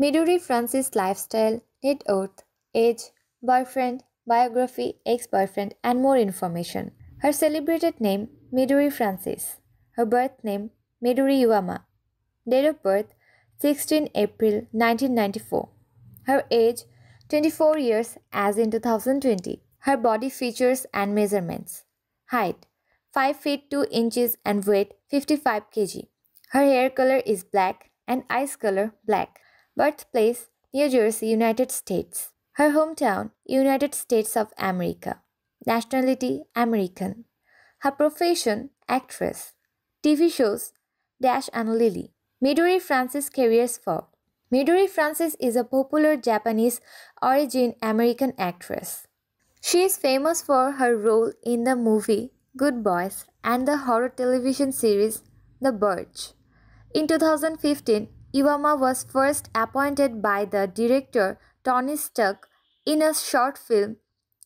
Midori Francis lifestyle, net worth, age, boyfriend, biography, ex boyfriend, and more information. Her celebrated name, Midori Francis. Her birth name, Midori Iwama. Date of birth, 16 April 1994. Her age, 24 years as in 2020. Her body features and measurements. Height, 5 feet 2 inches and weight 55 kg. Her hair color is black and eyes color black birthplace, New Jersey, United States. Her hometown, United States of America. Nationality, American. Her profession, actress. TV shows, Dash and Lily. Midori Francis careers for Midori Francis is a popular Japanese origin American actress. She is famous for her role in the movie Good Boys and the horror television series The Birch. In 2015, Iwama was first appointed by the director Tony Stuck in a short film,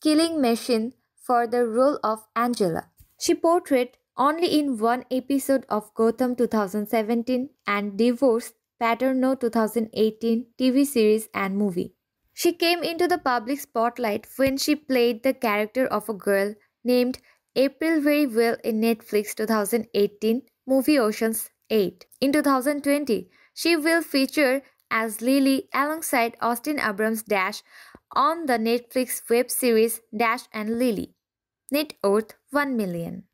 Killing Machine, for the role of Angela. She portrayed only in one episode of Gotham 2017 and Divorce Paterno 2018 TV series and movie. She came into the public spotlight when she played the character of a girl named April very well in Netflix 2018 movie Oceans 8. In 2020, she will feature as Lily alongside Austin Abrams Dash on the Netflix web series Dash and Lily. Net worth 1 million.